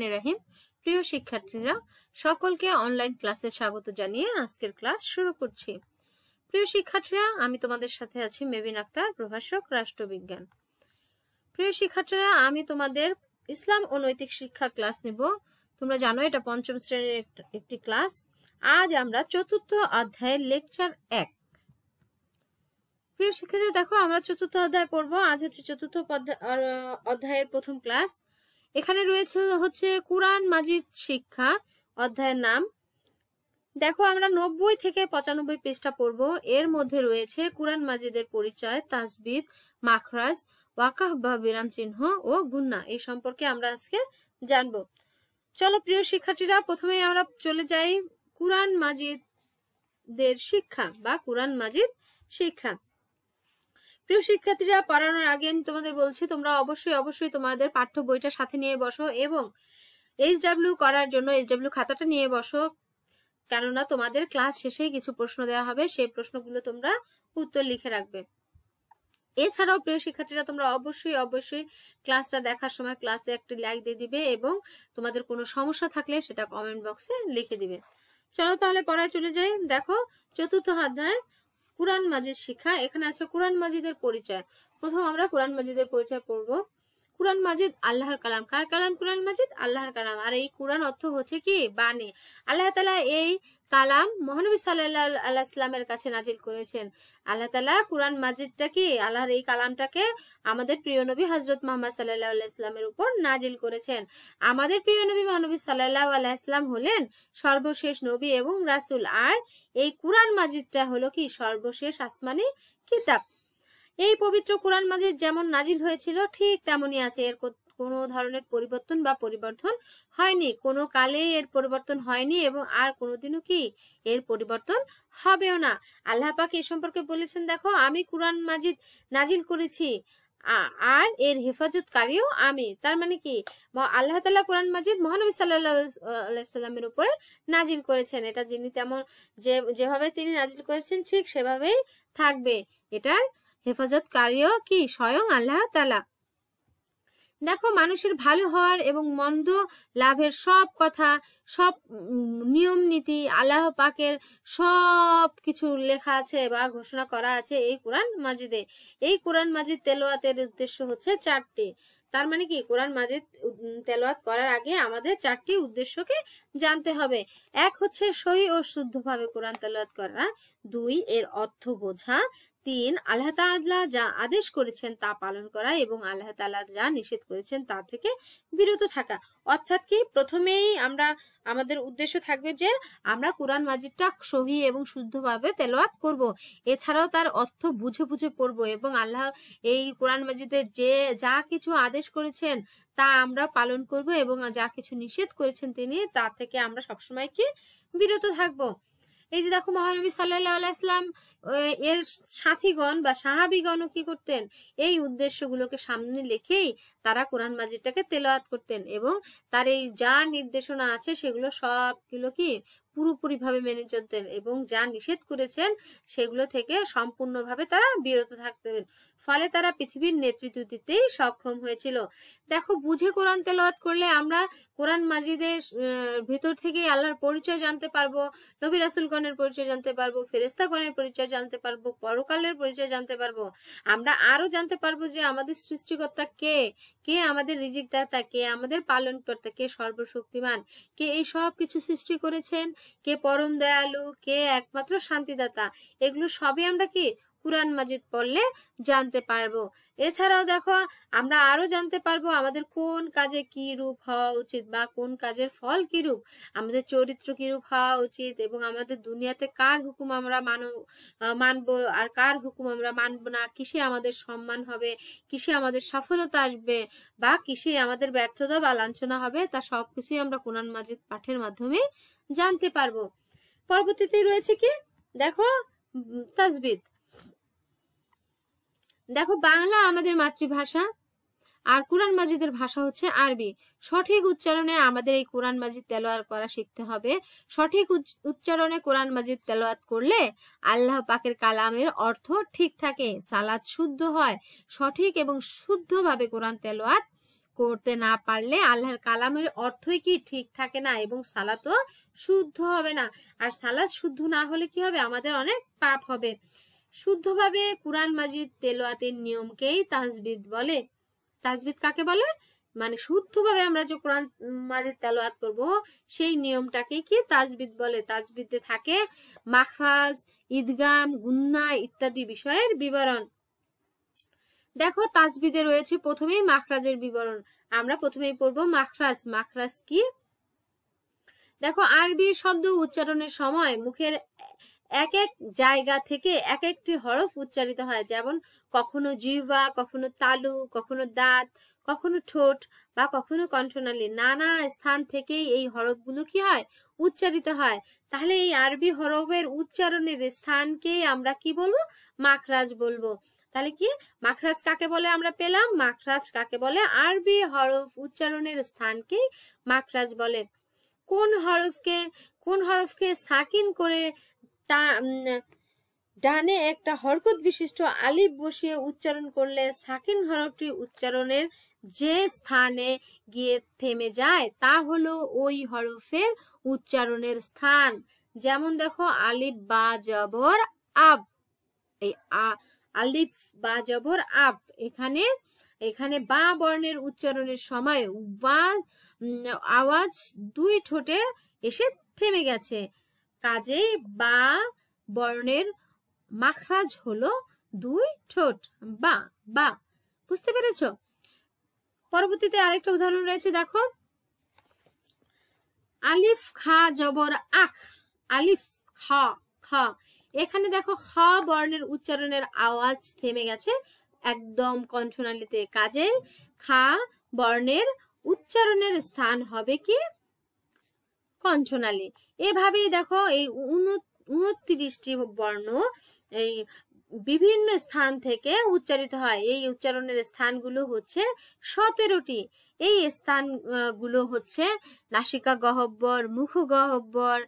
রহমান রাহিম প্রিয় শিক্ষার্থীরা সকলকে অনলাইন ক্লাসে স্বাগত জানিয়ে আজকের ক্লাস শুরু করছি প্রিয় শিক্ষার্থীরা আমি তোমাদের সাথে আছি মেবিন আক্তার প্রভাষক রাষ্ট্রবিজ্ঞান প্রিয় শিক্ষার্থীরা আমি তোমাদের ইসলাম ও নৈতিক শিক্ষা ক্লাস নিব তোমরা জানো এটা পঞ্চম শ্রেণীর একটি ক্লাস আজ আমরা চতুর্থ অধ্যায়ের লেকচার এক প্রিয় শিক্ষার্থী দেখো আমরা চতুর্থ অধ্যায় পড়বো আজ হচ্ছে চতুর্থ অধ্যায়ের প্রথম ক্লাস এখানে রয়েছে হচ্ছে কোরআন মাজিদ শিক্ষা অধ্যায়ের নাম দেখো আমরা নব্বই থেকে পঁচানব্বই পৃষ্ঠা পড়ব এর মধ্যে রয়েছে কোরআন মাজিদের পরিচয় তাজবিদ মাখরাজ ওয়াকাহ বা বিরাম চিহ্ন ও গুন্না এই সম্পর্কে আমরা আজকে জানব চলো প্রিয় শিক্ষার্থীরা প্রথমে আমরা চলে যাই কোরআন দের শিক্ষা বা কোরআন মাজিদ শিক্ষা প্রিয় শিক্ষার্থীরা পড়ানোর আগে আমি তোমাদের বলছি তোমরা অবশ্যই অবশ্যই তোমাদের পাঠ্য বইটা সাথে নিয়ে বসো এবং এইচ ডাব্লিউ করার জন্য এইচ ডাব্লিউ খাতাটা নিয়ে বসো কেননা তোমাদের ক্লাস শেষে কিছু প্রশ্ন দেওয়া হবে সেই প্রশ্নগুলো তোমরা উত্তর লিখে রাখবে এছাড়াও প্রিয় শিক্ষার্থীরা তোমরা অবশ্যই অবশ্যই ক্লাসটা দেখার সময় ক্লাসে একটি লাইক দিয়ে দিবে এবং তোমাদের কোনো সমস্যা থাকলে সেটা কমেন্ট বক্সে লিখে দিবে চলো তাহলে পড়ায় চলে যাই দেখো চতুর্থ অধ্যায় কোরআন মাজিদ শিক্ষা এখানে আছে কোরআন মাজিদের পরিচয় প্রথম আমরা কোরআন মাজিদের পরিচয় পড়বো কোরআন মাজিদ আল্লাহর কালাম কার কালাম কোরআন মাজিদ আল্লাহর কালাম আর এই কোরআন অর্থ হচ্ছে কি বাণী আল্লাহ তালা এই কালাম মহানবী সাল্লাহ আল্লাহ ইসলামের কাছে নাজিল করেছেন আল্লাহ তালা কোরআন মাজিদটাকে আল্লাহর এই কালামটাকে আমাদের প্রিয় নবী হজরত মোহাম্মদ সাল্লাহ আল্লাহ ইসলামের উপর নাজিল করেছেন আমাদের প্রিয় নবী মহানবী সাল্লাহ আল্লাহ ইসলাম হলেন সর্বশেষ নবী এবং রাসুল আর এই কোরআন মাজিদটা হলো কি সর্বশেষ আসমানি কিতাব এই পবিত্র কোরআন মাজিদ যেমন নাজিল হয়েছিল ঠিক তেমনই আছে এর কোনো ধরনের পরিবর্তন বা পরিবর্তন হয়নি কোনো কালে এর পরিবর্তন হয়নি এবং আর কোনোদিনও কি এর পরিবর্তন হবেও না আল্লাহ পাক এ সম্পর্কে বলেছেন দেখো আমি কোরআন মাজিদ নাজিল করেছি আর এর হেফাজতকারীও আমি তার মানে কি আল্লাহ তালা কোরআন মাজিদ মহানবী সাল্লাহামের উপরে নাজিল করেছেন এটা যিনি তেমন যে যেভাবে তিনি নাজিল করেছেন ঠিক সেভাবেই থাকবে এটার হেফাজতকারীও কি স্বয়ং আল্লাহ তালা দেখো মানুষের ভালো হওয়ার এবং মন্দ লাভের সব কথা সব নিয়ম নীতি আল্লাহ পাকের সব কিছু লেখা আছে বা ঘোষণা করা আছে এই কোরআন মাজিদে এই কোরআন মাজিদ তেলোয়াতের উদ্দেশ্য হচ্ছে চারটি তার মানে কি কোরআন মাজিদ তেলাওয়াত করার আগে আমাদের চারটি উদ্দেশ্যকে জানতে হবে এক হচ্ছে সহি ও শুদ্ধভাবে কোরআন তেলোয়াত করা দুই এর অর্থ বোঝা তিন আল্লাহ তাআলা যা আদেশ করেছেন তা পালন করা এবং আল্লাহ তালা যা নিষেধ করেছেন তা থেকে বিরত থাকা অর্থাৎ কি প্রথমেই আমরা আমাদের উদ্দেশ্য থাকবে যে আমরা কোরআন মাজিদটা সহি এবং শুদ্ধভাবে তেলাওয়াত করব এছাড়াও তার অর্থ বুঝে বুঝে পড়ব এবং আল্লাহ এই কোরআন মাজিদের যে যা কিছু আদেশ করেছেন তা আমরা পালন করব এবং যা কিছু নিষেধ করেছেন তিনি তা থেকে আমরা সবসময় কি বিরত থাকব এই যে দেখো মহানবী সাল্লাহ আলাইসলাম এর সাথীগণ বা সাহাবিগণ কি করতেন এই উদ্দেশ্যগুলোকে সামনে লেখেই তারা কোরআন মাজিদটাকে তেলাওয়াত করতেন এবং তার এই যা নির্দেশনা আছে সেগুলো সবগুলো কি পুরোপুরি ভাবে মেনে চলতেন এবং যা নিষেধ করেছেন সেগুলো থেকে সম্পূর্ণভাবে তারা বিরত থাকতেন ফলে তারা পৃথিবীর নেতৃত্ব দিতে সক্ষম হয়েছিল দেখো বুঝে কোরআন তেলাওয়াত করলে আমরা কোরআন মাজিদের ভিতর থেকে আল্লাহর পরিচয় জানতে পারবো নবী রাসুলগণের পরিচয় জানতে পারবো ফেরেস্তাগণের পরিচয় জানতে পারবো পরকালের পরিচয় জানতে পারবো আমরা আরো জানতে পারবো যে আমাদের সৃষ্টিকর্তা কে কে আমাদের রিজিকদাতা কে আমাদের পালনকর্তা কে সর্বশক্তিমান কে এই সব কিছু সৃষ্টি করেছেন কে পরম দয়ালু কে একমাত্র শান্তিদাতা এগুলো সবই আমরা কি কুরআন মাজিদ পড়লে জানতে পারবো এছাড়াও দেখো আমরা আরো জানতে পারবো আমাদের কোন কাজে কি রূপ হওয়া উচিত বা কোন কাজের ফল কি রূপ আমাদের চরিত্র কি রূপ হওয়া উচিত এবং আমাদের দুনিয়াতে কার হুকুম আমরা মানব মানব আর কার হুকুম আমরা মানব না কিসে আমাদের সম্মান হবে কিসে আমাদের সফলতা আসবে বা কিসে আমাদের ব্যর্থতা বা লাঞ্ছনা হবে তা সবকিছুই আমরা কোরআন মাজিদ পাঠের মাধ্যমে জানতে পারবো পরবর্তীতে রয়েছে কি দেখো তাজবিদ দেখো বাংলা আমাদের মাতৃভাষা আর কোরআন মাজিদের ভাষা হচ্ছে আরবি সঠিক উচ্চারণে আমাদের এই কোরআন মাজিদ তেলোয়ার করা শিখতে হবে সঠিক উচ্চারণে কোরআন মাজিদ তেলোয়াত করলে আল্লাহ পাকের কালামের অর্থ ঠিক থাকে সালাদ শুদ্ধ হয় সঠিক এবং শুদ্ধভাবে কোরআন তেলোয়াত করতে না পারলে আল্লাহর কালামের অর্থই কি ঠিক থাকে না এবং সালাতও শুদ্ধ হবে না আর সালাদ শুদ্ধ না হলে কি হবে আমাদের অনেক পাপ হবে শুদ্ধভাবে কোরআন মাজিদ তেলোয়াতের নিয়মকেই তাজবিদ বলে তাজবিদ কাকে বলে মানে শুদ্ধভাবে আমরা যে কোরআন মাজিদ তেলোয়াত করব সেই নিয়মটাকে কি তাজবিদ বলে তাজবিদে থাকে মাখরাজ ঈদগাম গুন্না ইত্যাদি বিষয়ের বিবরণ দেখো তাজবিদে রয়েছে প্রথমেই মাখরাজের বিবরণ আমরা প্রথমেই পড়ব মাখরাজ মাখরাজ কি দেখো আরবি শব্দ উচ্চারণের সময় মুখের এক এক জায়গা থেকে এক একটি হরফ উচ্চারিত হয় যেমন কখনো জিহ্বা কখনো তালু কখনো দাঁত কখনো ঠোঁট বা কখনো কণ্ঠনালী নানা স্থান থেকে এই হরফগুলো কি হয় উচ্চারিত হয় তাহলে এই আরবি হরফের উচ্চারণের স্থানকে আমরা কি বলবো মাখরাজ বলবো তাহলে কি মাখরাজ কাকে বলে আমরা পেলাম মাখরাজ কাকে বলে আরবি হরফ উচ্চারণের স্থানকে মাখরাজ বলে কোন হরফকে কোন হরফকে সাকিন করে ডানে একটা হরকত বিশিষ্ট আলিফ বসিয়ে উচ্চারণ করলে সাকিন হরফটি উচ্চারণের যে স্থানে গিয়ে থেমে যায় তা হলো ওই হরফের উচ্চারণের স্থান যেমন দেখো আলিফ বা জবর আব এই আলিফ বা জবর আব এখানে এখানে বা বর্ণের উচ্চারণের সময় বা আওয়াজ দুই ঠোঁটে এসে থেমে গেছে কাজে বা বর্ণের মাখরাজ হলো দুই ঠোঁট বা বা বুঝতে পেরেছ পরবর্তীতে আরেকটা উদাহরণ রয়েছে দেখো আলিফ খা জবর আখ আলিফ খা খা এখানে দেখো খ বর্ণের উচ্চারণের আওয়াজ থেমে গেছে একদম কণ্ঠনালীতে কাজে খা বর্ণের উচ্চারণের স্থান হবে কি কণ্ঠনালী এভাবেই দেখো এই উনত্রিশটি বর্ণ এই বিভিন্ন স্থান থেকে উচ্চারিত হয় এই উচ্চারণের স্থানগুলো হচ্ছে সতেরোটি এই স্থানগুলো হচ্ছে নাসিকা গহব্বর মুখ গহব্বর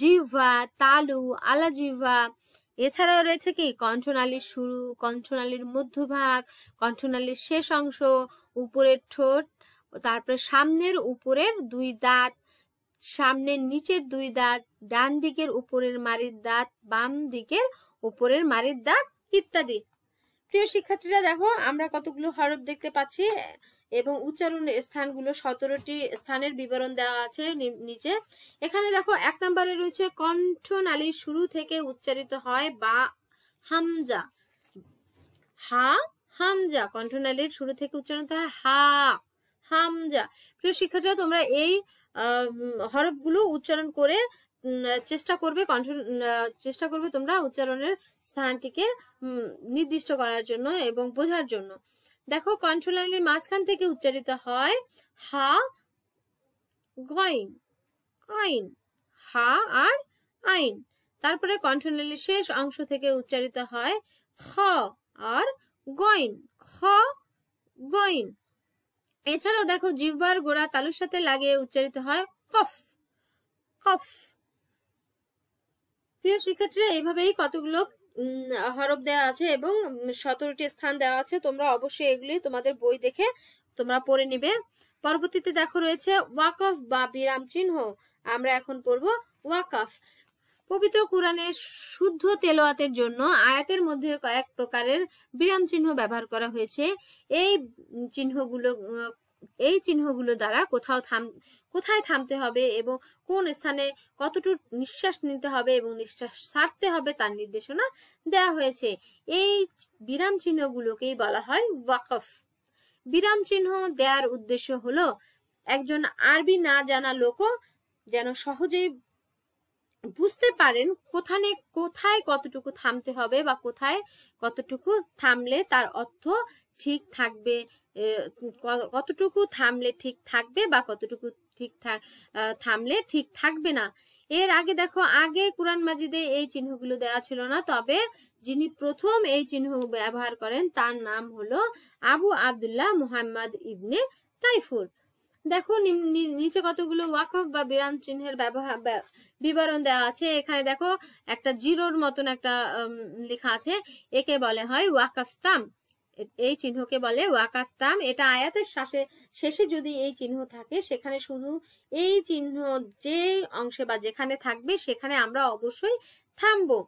জিহ্বা তালু আলাজিহ্বা এছাড়াও রয়েছে কি কণ্ঠনালীর শুরু কণ্ঠনালীর মধ্যভাগ কণ্ঠনালীর শেষ অংশ উপরের ঠোঁট তারপরে সামনের উপরের দুই দাঁত সামনের নিচের দুই দাঁত ডান দিকের উপরের মারির দাঁত বাম দিকের উপরের মারির দাঁত ইত্যাদি প্রিয় শিক্ষার্থীরা দেখো আমরা কতগুলো হরফ দেখতে পাচ্ছি এবং উচ্চারণের স্থানগুলো সতেরোটি স্থানের বিবরণ দেওয়া আছে নিচে এখানে দেখো এক নম্বরে রয়েছে কণ্ঠনালীর শুরু থেকে উচ্চারিত হয় বা হামজা হা হামজা কণ্ঠনালীর শুরু থেকে উচ্চারিত হয় হা হামজা প্রিয় শিক্ষার্থীরা তোমরা এই হরফগুলো উচ্চারণ করে চেষ্টা করবে কন্ট্রোল চেষ্টা করবে তোমরা উচ্চারণের স্থানটিকে নির্দিষ্ট করার জন্য এবং বোঝার জন্য দেখো কন্ট্রোলারের মাঝখান থেকে উচ্চারিত হয় হা গইন আইন হা আর আইন তারপরে কন্ট্রোলারের শেষ অংশ থেকে উচ্চারিত হয় খ আর গইন খ গইন এছাড়াও দেখো জিহ্বার গোড়া তালুর সাথে লাগিয়ে উচ্চারিত হয় কফ কফ প্রিয় শিক্ষার্থীরা এইভাবেই কতগুলো হরফ দেওয়া আছে এবং সতেরোটি স্থান দেওয়া আছে তোমরা অবশ্যই এগুলি তোমাদের বই দেখে তোমরা পড়ে নিবে পরবর্তীতে দেখো রয়েছে ওয়াকফ বা বিরাম চিহ্ন আমরা এখন পড়বো ওয়াকফ পবিত্র কোরআনের শুদ্ধ তেলোয়াতের জন্য আয়াতের মধ্যে কয়েক প্রকারের বিরাম চিহ্ন ব্যবহার করা হয়েছে এই চিহ্নগুলো এই চিহ্নগুলো দ্বারা কোথাও থাম কোথায় থামতে হবে এবং কোন স্থানে কতটুকু নিঃশ্বাস নিতে হবে এবং নিঃশ্বাস সারতে হবে তার নির্দেশনা দেয়া হয়েছে এই বিরাম চিহ্নগুলোকেই বলা হয় ওয়াকফ বিরাম চিহ্ন দেওয়ার উদ্দেশ্য হলো একজন আরবি না জানা লোকও যেন সহজেই বুঝতে পারেন কোথানে কোথায় কতটুকু থামতে হবে বা কোথায় কতটুকু থামলে তার অর্থ ঠিক থাকবে কতটুকু থামলে ঠিক থাকবে বা কতটুকু ঠিক থাক থামলে ঠিক থাকবে না এর আগে দেখো আগে কোরআন মাজিদে এই চিহ্নগুলো দেওয়া ছিল না তবে যিনি প্রথম এই চিহ্ন ব্যবহার করেন তার নাম হলো আবু আবদুল্লাহ মুহাম্মদ ইবনে তাইফুর দেখো নিচে কতগুলো ওয়াকফ বা বিরাম চিহ্নের ব্যবহার বিবরণ দেওয়া আছে এখানে দেখো একটা জিরোর মতন একটা লেখা আছে একে বলে হয় ওয়াকফ তাম এই চিহ্নকে বলে ওয়াকাফ তাম এটা আয়াতের শ্বাসে শেষে যদি এই চিহ্ন থাকে সেখানে শুধু এই চিহ্ন যে অংশে বা যেখানে থাকবে সেখানে আমরা অবশ্যই থামবো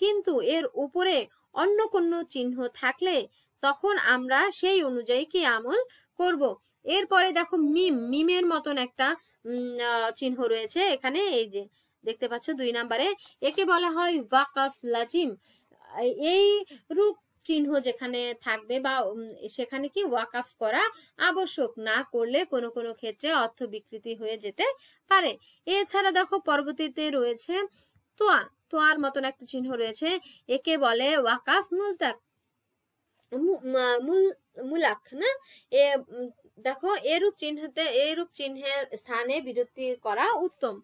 কিন্তু এর উপরে অন্য কোনো চিহ্ন থাকলে তখন আমরা সেই অনুযায়ী কি আমল করব এরপরে দেখো মিম মিমের মতন একটা চিহ্ন রয়েছে এখানে এই যে দেখতে পাচ্ছ দুই নাম্বারে একে বলা হয় ওয়াকাফ লাজিম এই রূপ চিহ্ন যেখানে থাকবে বা সেখানে কি ওয়াকাফ করা আবশ্যক না করলে কোনো কোনো ক্ষেত্রে অর্থ বিকৃতি হয়ে যেতে পারে এছাড়া দেখো পরবর্তীতে রয়েছে তোয়া তোয়ার মতন একটা চিহ্ন রয়েছে একে বলে ওয়াকাফ মুলতাক মুলাক না এ দেখো এরূপ চিহ্নতে এরূপ চিহ্নের স্থানে বিরতি করা উত্তম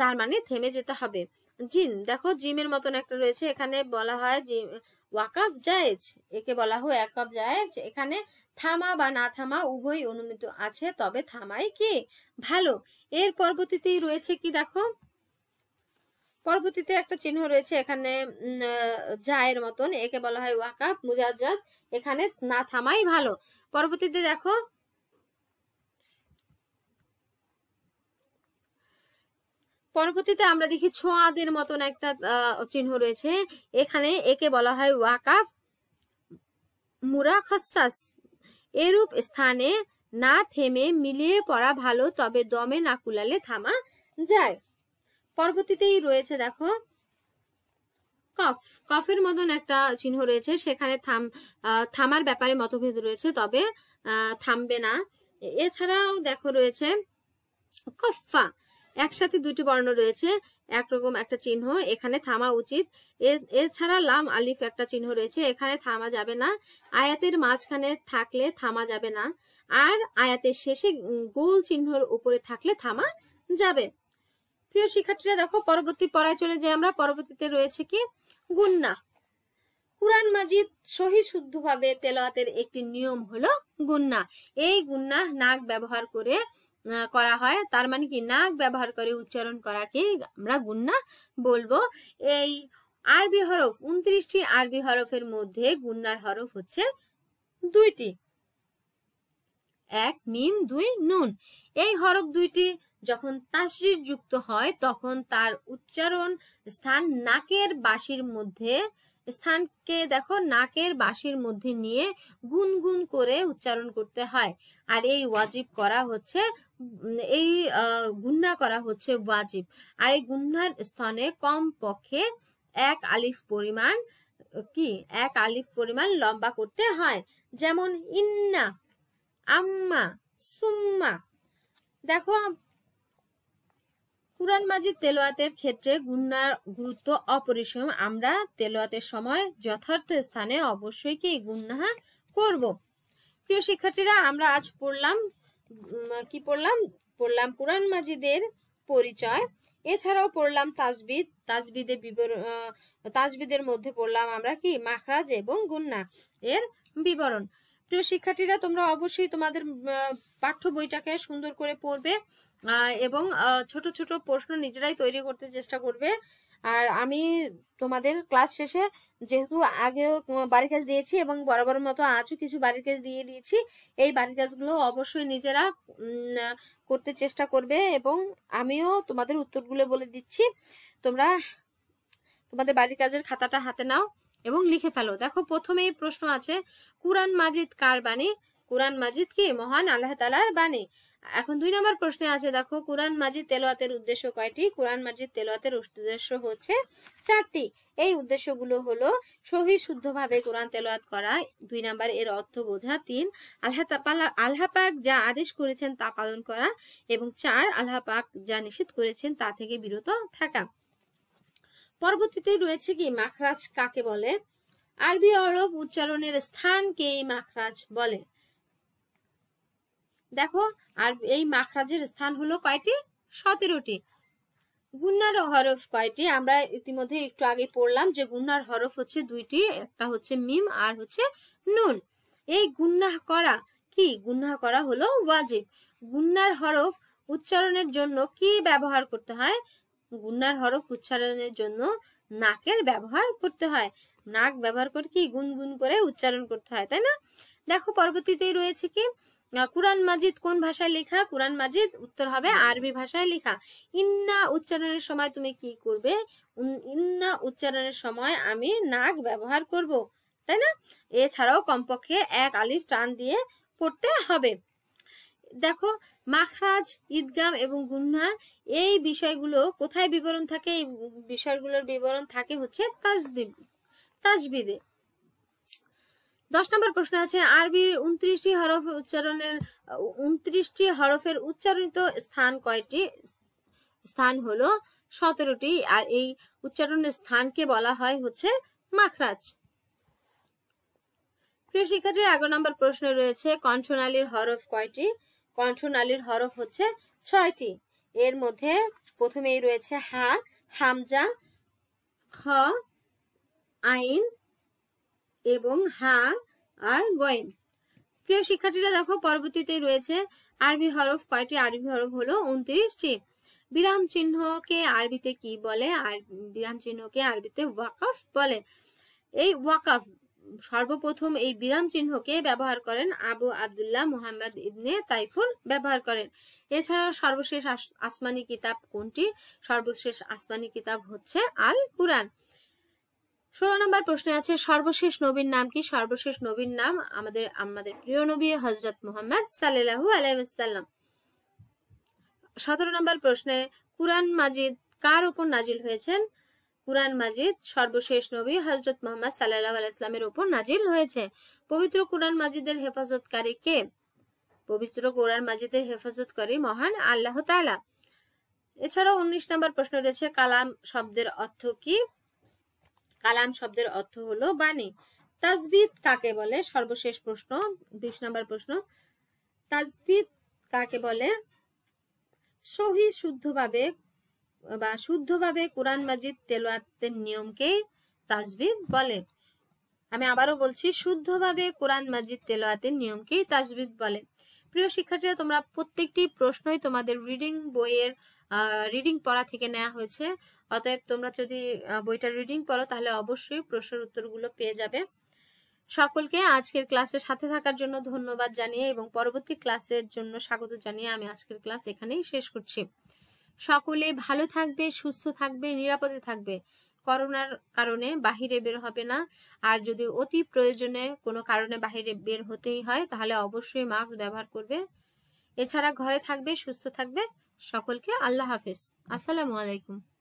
তার মানে থেমে যেতে হবে জিম দেখো জিমের মতন একটা রয়েছে এখানে বলা হয় জিম ওয়াকাফ জায়েজ একে বলা হয় একাফ জায়েজ এখানে থামা বা না থামা উভয় অনুমিত আছে তবে থামাই কি ভালো এর পরবর্তীতেই রয়েছে কি দেখো পরবর্তীতে একটা চিহ্ন রয়েছে এখানে জায়ের মতন একে বলা হয় ওয়াকাপ মুজাজ্জাদ এখানে না থামাই ভালো পরবর্তীতে দেখো পরবর্তীতে আমরা দেখি ছোঁয়াদের মতন একটা চিহ্ন রয়েছে এখানে একে বলা হয় ওয়াকাফ মুরাখস্তাস এরূপ স্থানে না থেমে মিলিয়ে পড়া ভালো তবে দমে না কুলালে থামা যায় পরবর্তীতেই রয়েছে দেখো কফ কফের মতন একটা চিহ্ন রয়েছে সেখানে থাম থামার ব্যাপারে মতভেদ রয়েছে তবে থামবে না এছাড়াও দেখো রয়েছে কফা একসাথে দুটি বর্ণ রয়েছে একরকম একটা চিহ্ন এখানে থামা উচিত এছাড়া লাম আলিফ একটা চিহ্ন রয়েছে এখানে থামা যাবে না আয়াতের মাঝখানে থাকলে থামা যাবে না আর আয়াতের শেষে গোল চিহ্নর উপরে থাকলে থামা যাবে প্রিয় শিক্ষার্থীরা দেখো পরবর্তী পড়ায় চলে যাই আমরা পরবর্তীতে রয়েছে কি গুন্না কুরআন মাজিদ সহি শুদ্ধভাবে তেলাওয়াতের একটি নিয়ম হলো গুন্না এই গুন্না নাক ব্যবহার করে করা হয় তার মানে কি নাক ব্যবহার করে উচ্চারণ করাকে আমরা গুন্না বলবো এই আরবি হরফ উনত্রিশটি আরবি হরফের মধ্যে গুন্নার হরফ হচ্ছে দুইটি এক মিম দুই নুন এই হরফ দুইটি যখন তাসির যুক্ত হয় তখন তার উচ্চারণ স্থান নাকের বাসির মধ্যে স্থানকে দেখো নাকের বাসির মধ্যে নিয়ে গুনগুন করে উচ্চারণ করতে হয় আর এই ওয়াজিব করা হচ্ছে এই গুন্না করা হচ্ছে ওয়াজিব আর এই গুন্নার স্থানে কম পক্ষে এক আলিফ পরিমাণ কি এক আলিফ পরিমাণ লম্বা করতে হয় যেমন ইন্না আম্মা সুম্মা দেখো কুরআন মাজিদ তেলোয়াতের ক্ষেত্রে গুন্নার গুরুত্ব অপরিসীম আমরা তেলোয়াতের সময় যথার্থ স্থানে অবশ্যই কি গুন্নাহা করব প্রিয় শিক্ষার্থীরা আমরা আজ পড়লাম কি পড়লাম পড়লাম কুরআন মাজিদের পরিচয় এছাড়াও পড়লাম তাজবিদ তাজবিদে বিবরণ তাজবিদের মধ্যে পড়লাম আমরা কি মাখরাজ এবং গুন্না এর বিবরণ প্রিয় শিক্ষার্থীরা তোমরা অবশ্যই তোমাদের পাঠ্য বইটাকে সুন্দর করে পড়বে এবং ছোট ছোট প্রশ্ন নিজেরাই তৈরি করতে চেষ্টা করবে আর আমি তোমাদের ক্লাস শেষে যেহেতু আগেও বাড়ির কাজ দিয়েছি এবং বরাবর মতো আছো কিছু বাড়ির কাজ দিয়ে দিয়েছি এই বাড়ির কাজগুলো অবশ্যই নিজেরা করতে চেষ্টা করবে এবং আমিও তোমাদের উত্তরগুলো বলে দিচ্ছি তোমরা তোমাদের বাড়ির কাজের খাতাটা হাতে নাও এবং লিখে ফেলো দেখো প্রথমেই প্রশ্ন আছে কুরআন মাজিদ কার বাণী কোরআন মাজিদ কি মহান আল্লাহ তালার বাণী এখন দুই নম্বর প্রশ্নে আছে দেখো কোরআন মাজিদ তেলোয়াতের উদ্দেশ্য কয়টি কোরআন মাজিদ তেলোয়াতের উদ্দেশ্য হচ্ছে চারটি এই উদ্দেশ্যগুলো হলো সহি শুদ্ধভাবে কোরআন তেলোয়াত করা দুই নম্বর এর অর্থ বোঝা তিন আল্লাহ আল্লাহ পাক যা আদেশ করেছেন তা পালন করা এবং চার আল্লাহ পাক যা নিষেধ করেছেন তা থেকে বিরত থাকা পরবর্তীতে রয়েছে কি মাখরাজ কাকে বলে আরবি অরব উচ্চারণের স্থানকে এই মাখরাজ বলে দেখো আর এই মাখরাজের স্থান হলো কয়টি সতেরোটি গুন্নার হরফ কয়টি আমরা ইতিমধ্যে একটু আগে পড়লাম যে গুন্নার হরফ হচ্ছে দুইটি একটা হচ্ছে মিম আর হচ্ছে নুন এই গুন্নাহ করা কি গুন্নাহ করা হলো ওয়াজিব গুন্নার হরফ উচ্চারণের জন্য কি ব্যবহার করতে হয় গুন্নার হরফ উচ্চারণের জন্য নাকের ব্যবহার করতে হয় নাক ব্যবহার করে কি গুনগুন করে উচ্চারণ করতে হয় তাই না দেখো পরবর্তীতেই রয়েছে কি কোরআন মাজিদ কোন ভাষায় লেখা কোরআন মাজিদ উত্তর হবে আরবি ভাষায় লেখা ইন্না উচ্চারণের সময় তুমি কি করবে ইন্না উচ্চারণের সময় আমি নাক ব্যবহার করব তাই না এছাড়াও কমপক্ষে এক আলিফ টান দিয়ে পড়তে হবে দেখো মাখরাজ ঈদগাম এবং গুন্না এই বিষয়গুলো কোথায় বিবরণ থাকে এই বিষয়গুলোর বিবরণ থাকে হচ্ছে তাজদিব তাজবিদে দশ নম্বর প্রশ্ন আছে আরবি উনত্রিশটি হরফ উচ্চারণের উনত্রিশটি হরফের উচ্চারিত স্থান কয়টি স্থান হলো সতেরোটি আর এই উচ্চারণের স্থানকে বলা হয় হচ্ছে মাখরাজ প্রিয় শিক্ষার্থী এগারো নম্বর প্রশ্ন রয়েছে কণ্ঠনালীর হরফ কয়টি কণ্ঠনালীর হরফ হচ্ছে ছয়টি এর মধ্যে প্রথমেই রয়েছে হা হামজা খ আইন এবং হা আর গয়েন প্রিয় শিক্ষার্থীরা দেখো পরবর্তীতে রয়েছে আরবি হরফ কয়টি আরবি হরফ হলো উনত্রিশটি বিরাম চিহ্নকে আরবিতে কি বলে আর বিরাম চিহ্নকে আরবিতে ওয়াকফ বলে এই ওয়াকফ সর্বপ্রথম এই বিরাম চিহ্নকে ব্যবহার করেন আবু আবদুল্লাহ মুহাম্মদ ইবনে তাইফুল ব্যবহার করেন এছাড়া সর্বশেষ আসমানি কিতাব কোনটি সর্বশেষ আসমানি কিতাব হচ্ছে আল কুরআন ষোলো নম্বর প্রশ্নে আছে সর্বশেষ নবীর নাম কি সর্বশেষ নবীর নাম আমাদের আমাদের প্রিয় নবী হজরত মোহাম্মদ সাল্লু আলাইসাল্লাম সতেরো নম্বর প্রশ্নে কুরআন মাজিদ কার উপর নাজিল হয়েছেন কুরআন মাজিদ সর্বশেষ নবী হজরত মোহাম্মদ সাল্লাহ আলাইস্লামের উপর নাজিল হয়েছে পবিত্র কুরআন মাজিদের হেফাজতকারী কে পবিত্র কোরআন মাজিদের হেফাজত করে মহান আল্লাহ তালা এছাড়াও উনিশ নম্বর প্রশ্ন রয়েছে কালাম শব্দের অর্থ কি কালাম শব্দের অর্থ হলো বাণী তাজবিদ কাকে বলে সর্বশেষ প্রশ্ন বিশ নম্বর প্রশ্ন তাজবিদ কাকে বলে সহি শুদ্ধভাবে বা শুদ্ধভাবে কোরআন মাজিদ তেলোয়াতের নিয়মকে তাজবিদ বলে আমি আবারও বলছি শুদ্ধভাবে কোরআন মাজিদ তেলোয়াতের নিয়মকে তাজবিদ বলে প্রিয় শিক্ষার্থীরা তোমরা প্রত্যেকটি প্রশ্নই তোমাদের রিডিং বইয়ের রিডিং পড়া থেকে নেওয়া হয়েছে অতএব তোমরা যদি বইটা রিডিং করো তাহলে অবশ্যই প্রশ্নের উত্তরগুলো পেয়ে যাবে সকলকে আজকের ক্লাসের সাথে থাকার জন্য ধন্যবাদ জানিয়ে এবং পরবর্তী ক্লাসের জন্য স্বাগত জানিয়ে আমি আজকের ক্লাস এখানেই শেষ করছি সকলে ভালো থাকবে সুস্থ থাকবে নিরাপদে থাকবে করোনার কারণে বাহিরে বের হবে না আর যদি অতি প্রয়োজনে কোনো কারণে বাহিরে বের হতেই হয় তাহলে অবশ্যই মাস্ক ব্যবহার করবে এছাড়া ঘরে থাকবে সুস্থ থাকবে সকলকে আল্লাহ হাফিজ আসসালামু আলাইকুম